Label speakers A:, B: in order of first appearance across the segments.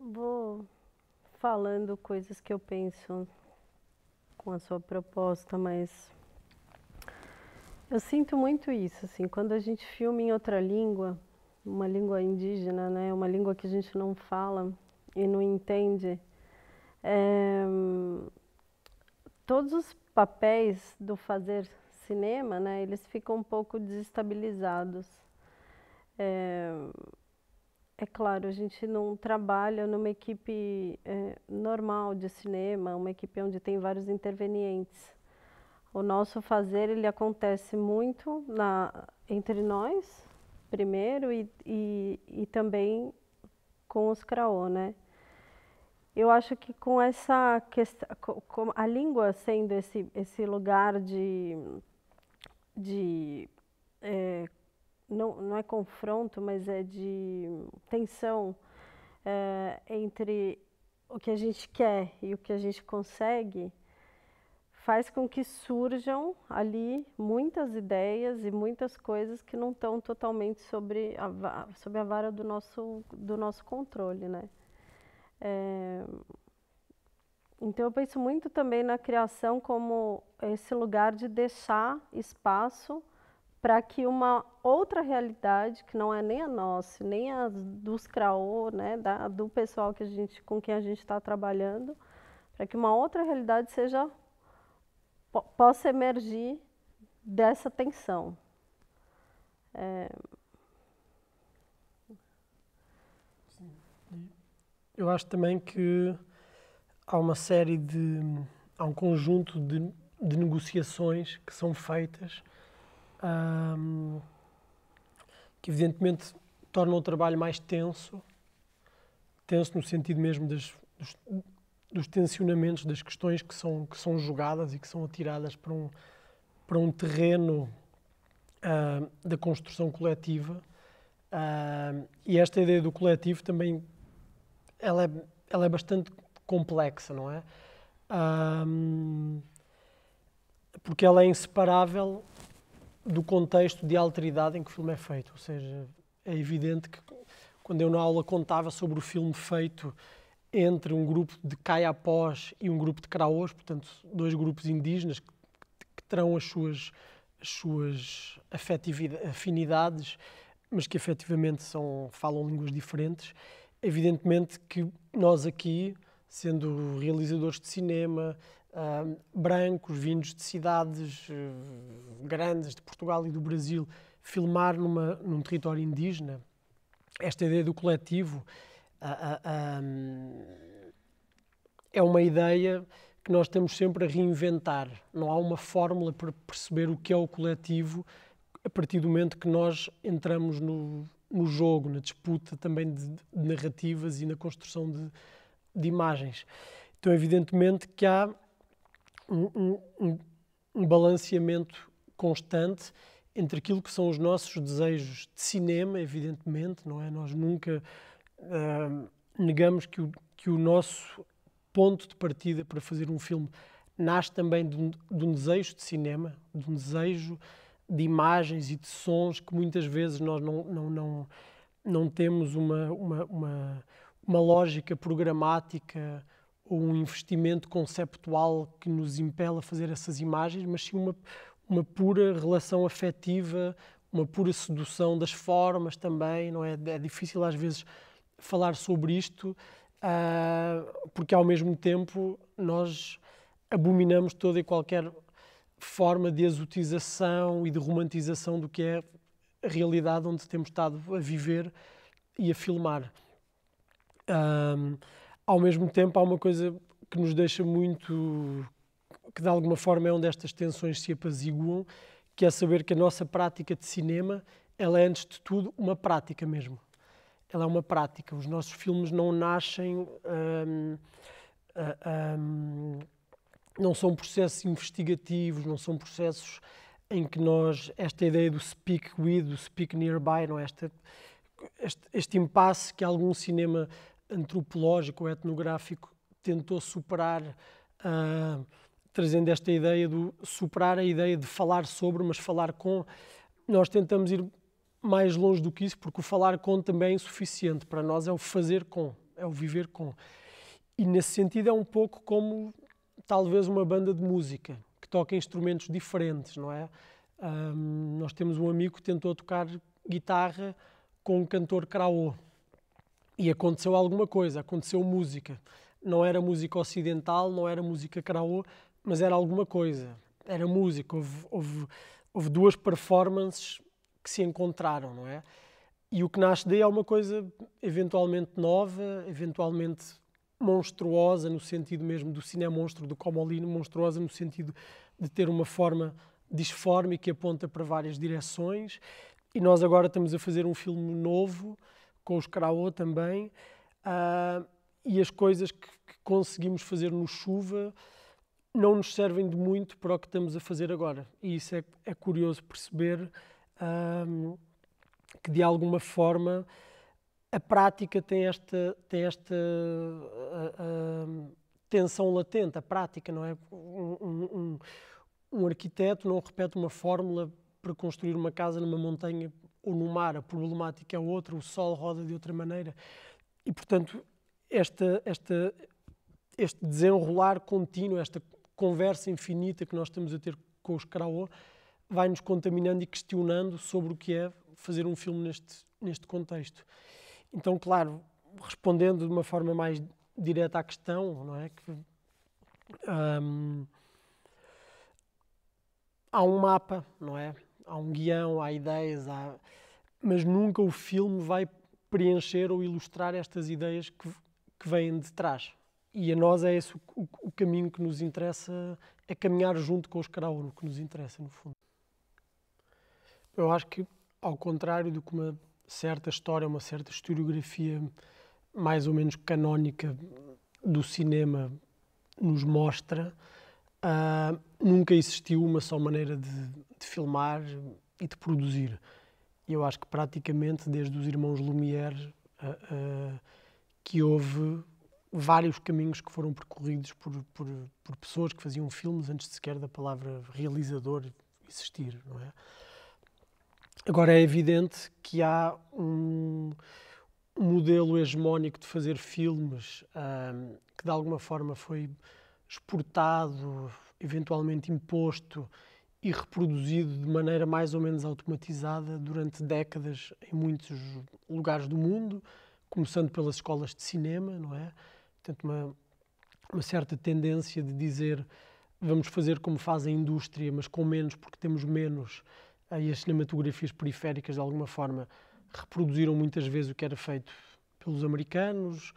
A: Vou falando coisas que eu penso com a sua proposta, mas eu sinto muito isso, assim, quando a gente filma em outra língua, uma língua indígena, né, uma língua que a gente não fala e não entende, é, todos os papéis do fazer cinema, né, eles ficam um pouco desestabilizados. É, é claro, a gente não trabalha numa equipe é, normal de cinema, uma equipe onde tem vários intervenientes. O nosso fazer ele acontece muito na, entre nós, primeiro, e, e, e também com os CRAO, né? Eu acho que com essa questão, com a língua sendo esse, esse lugar de, de é, não, não é confronto, mas é de tensão é, entre o que a gente quer e o que a gente consegue, faz com que surjam ali muitas ideias e muitas coisas que não estão totalmente sobre a, sobre a vara do nosso, do nosso controle, né? É, então eu penso muito também na criação como esse lugar de deixar espaço para que uma outra realidade, que não é nem a nossa, nem a dos CRAO, né, da, do pessoal que a gente, com quem a gente está trabalhando, para que uma outra realidade seja possa emergir dessa tensão. É...
B: Eu acho também que há uma série de. há um conjunto de, de negociações que são feitas um, que evidentemente torna o trabalho mais tenso, tenso no sentido mesmo das, dos, dos, tensionamentos, das questões que são, que são jogadas e que são atiradas para um, para um terreno uh, da construção coletiva. Uh, e esta ideia do coletivo também ela é, ela é bastante complexa, não é? porque ela é inseparável do contexto de alteridade em que o filme é feito. Ou seja, é evidente que quando eu na aula contava sobre o filme feito entre um grupo de caiapós e um grupo de craôs, portanto, dois grupos indígenas que, que terão as suas, as suas afinidades, mas que efetivamente são, falam línguas diferentes. Evidentemente que nós aqui, sendo realizadores de cinema, um, brancos, vindos de cidades eh, grandes de Portugal e do Brasil, filmar numa, num território indígena, esta ideia do coletivo é uma ideia que nós temos sempre a reinventar. Não há uma fórmula para perceber o que é o coletivo a partir do momento que nós entramos no, no jogo, na disputa também de, de narrativas e na construção de, de imagens. Então, evidentemente que há um, um, balanceamento constante entre aquilo que são os nossos desejos de cinema, evidentemente, não é? Nós nunca uh, negamos que o, que o nosso ponto de partida para fazer um filme nasce também de um, de um, desejo de cinema, de um desejo de imagens e de sons que muitas vezes nós não, não, não, não temos uma, uma, uma, uma lógica programática um investimento conceptual que nos impele a fazer essas imagens, mas sim uma, uma pura relação afetiva, uma pura sedução das formas também, não é? É difícil às vezes falar sobre isto, uh, porque ao mesmo tempo nós abominamos toda e qualquer forma de exotização e de romantização do que é a realidade onde temos estado a viver e a filmar. Ah, ao mesmo tempo, há uma coisa que nos deixa muito. que de alguma forma é onde estas tensões se apaziguam, que é saber que a nossa prática de cinema ela é, antes de tudo, uma prática mesmo. Ela é uma prática. Os nossos filmes não nascem. Hum, hum, não são processos investigativos, não são processos em que nós, esta ideia do speak with, do speak nearby, não é? este, este impasse que algum cinema antropológico ou etnográfico tentou superar, uh, trazendo esta ideia do superar a ideia de falar sobre, mas falar com. Nós tentamos ir mais longe do que isso, porque o falar com também é insuficiente. Para nós é o fazer com, é o viver com. E nesse sentido é um pouco como talvez uma banda de música que toca instrumentos diferentes, não é? Um, ah, nós temos um amigo que tentou tocar guitarra com um cantor kraô e aconteceu alguma coisa, aconteceu música. Não era música ocidental, não era música karaô, mas era alguma coisa. Era música. Houve, houve, houve duas performances que se encontraram, não é? E o que nasce daí é uma coisa eventualmente nova, eventualmente monstruosa no sentido mesmo do cinema é monstro do Comolino, monstruosa no sentido de ter uma forma disforme que aponta para várias direções. E nós agora estamos a fazer um filme novo com os Craô também, uh, e as coisas que, que, conseguimos fazer no chuva não nos servem de muito para o que estamos a fazer agora. E isso é, é curioso perceber uh, que, de alguma forma, a prática tem esta, tem esta uh, tensão latente, a prática, não é? Um, um, um arquiteto não repete uma fórmula para construir uma casa numa montanha ou no mar a problemática é outra, o sol roda de outra maneira. E, portanto, esta, esta, este desenrolar contínuo, esta conversa infinita que nós estamos a ter com os Kraô, vai-nos contaminando e questionando sobre o que é fazer um filme neste, neste contexto. Então, claro, respondendo de uma forma mais direta à questão, não é? Que, um, há um mapa, não é? há um guião, há ideias, há... mas nunca o filme vai preencher ou ilustrar estas ideias que, que vêm de trás. E a nós é esse o, o, o caminho que nos interessa, é caminhar junto com os Karaoke, que nos interessa, no fundo. Eu acho que, ao contrário do que uma certa história, uma certa historiografia mais ou menos canónica do cinema nos mostra, uh, nunca existiu uma só maneira de, de filmar e de produzir. Eu acho que praticamente desde os irmãos Lumière uh, uh, que houve vários caminhos que foram percorridos por, por, por, pessoas que faziam filmes antes sequer da palavra realizador existir, não é? Agora é evidente que há um modelo hegemónico de fazer filmes um, que de alguma forma foi exportado, eventualmente imposto e reproduzido de maneira mais ou menos automatizada durante décadas em muitos lugares do mundo, começando pelas escolas de cinema, não é? Portanto, uma, uma certa tendência de dizer vamos fazer como faz a indústria, mas com menos, porque temos menos. Aí as cinematografias periféricas, de alguma forma, reproduziram muitas vezes o que era feito pelos americanos,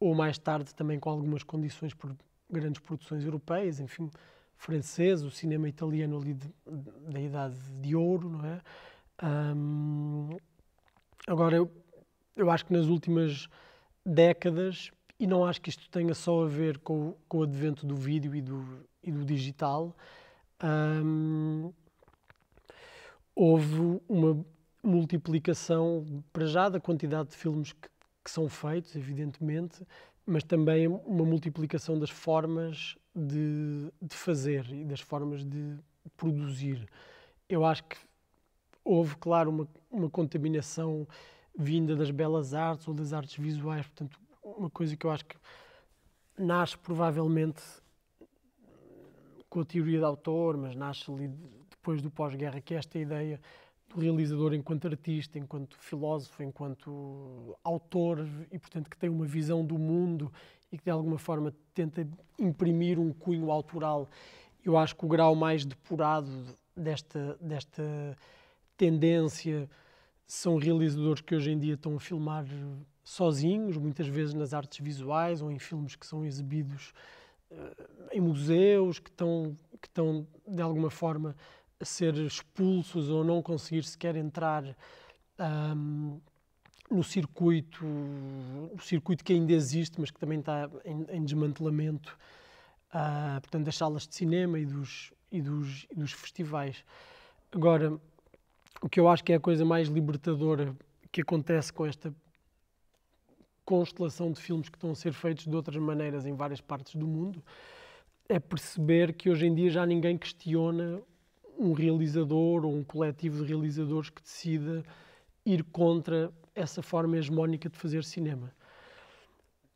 B: ou mais tarde também com algumas condições por, grandes produções europeias, enfim, francês, o cinema italiano ali de, de, da idade de ouro, não é? Um, agora, eu, eu acho que nas últimas décadas, e não acho que isto tenha só a ver com, com o advento do vídeo e do, e do digital, um, houve uma multiplicação, para já, da quantidade de filmes que, que são feitos, evidentemente, mas também uma multiplicação das formas de, de fazer e das formas de produzir. Eu acho que houve, claro, uma, uma contaminação vinda das belas artes ou das artes visuais, portanto, uma coisa que eu acho que nasce provavelmente com a teoria de autor, mas nasce ali depois do pós-guerra, que é esta ideia do realizador enquanto artista, enquanto filósofo, enquanto autor e, portanto, que tem uma visão do mundo e que de alguma forma tenta imprimir um cunho autoral. Eu acho que o grau mais depurado desta, desta tendência são realizadores que hoje em dia estão a filmar sozinhos, muitas vezes nas artes visuais ou em filmes que são exibidos uh, em museus, que estão, que estão de alguma forma ser expulsos ou não conseguir sequer entrar um, no circuito, o circuito que ainda existe, mas que também está em, em desmantelamento, uh, portanto, das salas de cinema e dos, e dos, e dos festivais. Agora, o que eu acho que é a coisa mais libertadora que acontece com esta constelação de filmes que estão a ser feitos de outras maneiras em várias partes do mundo é perceber que hoje em dia já ninguém questiona um realizador ou um coletivo de realizadores que decida ir contra essa forma hegemónica de fazer cinema.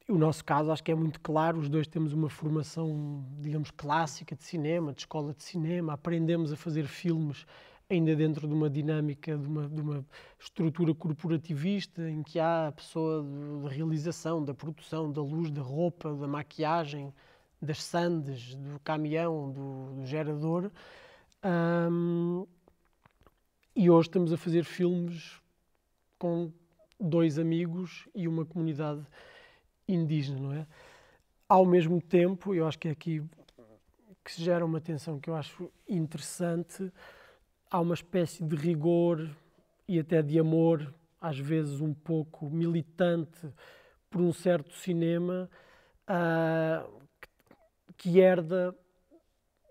B: O nosso caso acho que é muito claro, os dois temos uma formação, digamos, clássica de cinema, de escola de cinema, aprendemos a fazer filmes ainda dentro de uma dinâmica, de uma, de uma estrutura corporativista, em que há a pessoa da realização, da produção, da luz, da roupa, da maquiagem, das sandes, do caminhão, do, do gerador, um, e hoje estamos a fazer filmes com dois amigos e uma comunidade indígena, não é? Ao mesmo tempo, eu acho que é aqui que se gera uma tensão que eu acho interessante, há uma espécie de rigor e até de amor, às vezes um pouco militante, por um certo cinema uh, que herda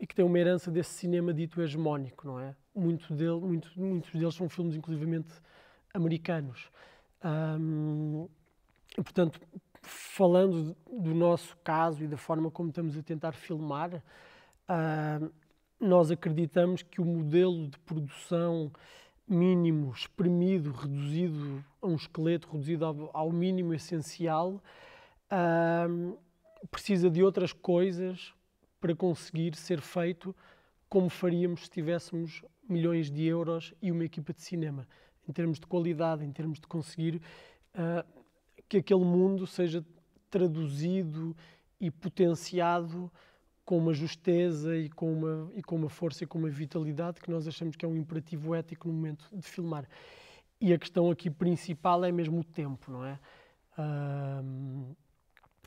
B: e que tem uma herança desse cinema dito hegemónico, não é? Muito dele, muito, muitos deles são filmes, inclusivamente, americanos. Um, portanto, falando do nosso caso e da forma como estamos a tentar filmar, nós acreditamos que o modelo de produção mínimo, espremido, reduzido a um esqueleto, reduzido ao, ao mínimo essencial, precisa de outras coisas para conseguir ser feito como faríamos se tivéssemos milhões de euros e uma equipa de cinema, em termos de qualidade, em termos de conseguir uh, que aquele mundo seja traduzido e potenciado com uma justeza e com uma, e com uma força e com uma vitalidade que nós achamos que é um imperativo ético no momento de filmar. E a questão aqui principal é mesmo o tempo, não é? Uh,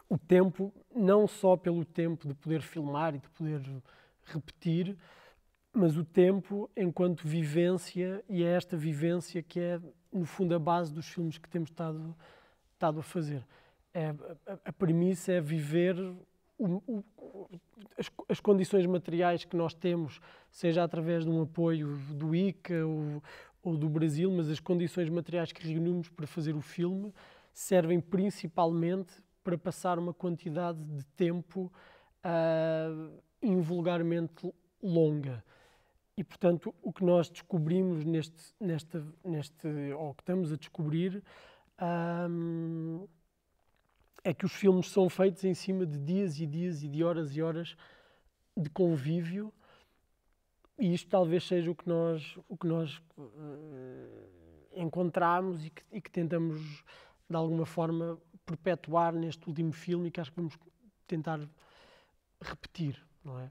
B: o tempo, não só pelo tempo de poder filmar e de poder repetir, mas o tempo enquanto vivência, e é esta vivência que é, no fundo, a base dos filmes que temos estado, estado a fazer. É, a, a premissa é viver o, o, as, as, condições materiais que nós temos, seja através de um apoio do ICA ou, ou do Brasil, mas as condições materiais que reunimos para fazer o filme servem principalmente para passar uma quantidade de tempo uh, invulgarmente longa. E, portanto, o que nós descobrimos neste, neste, neste ou que estamos a descobrir, um, é que os filmes são feitos em cima de dias e dias e de horas e horas de convívio. E isto talvez seja o que nós, o que nós uh, encontramos e que, e que tentamos, de alguma forma, perpetuar neste último filme e que acho que vamos tentar repetir, não é?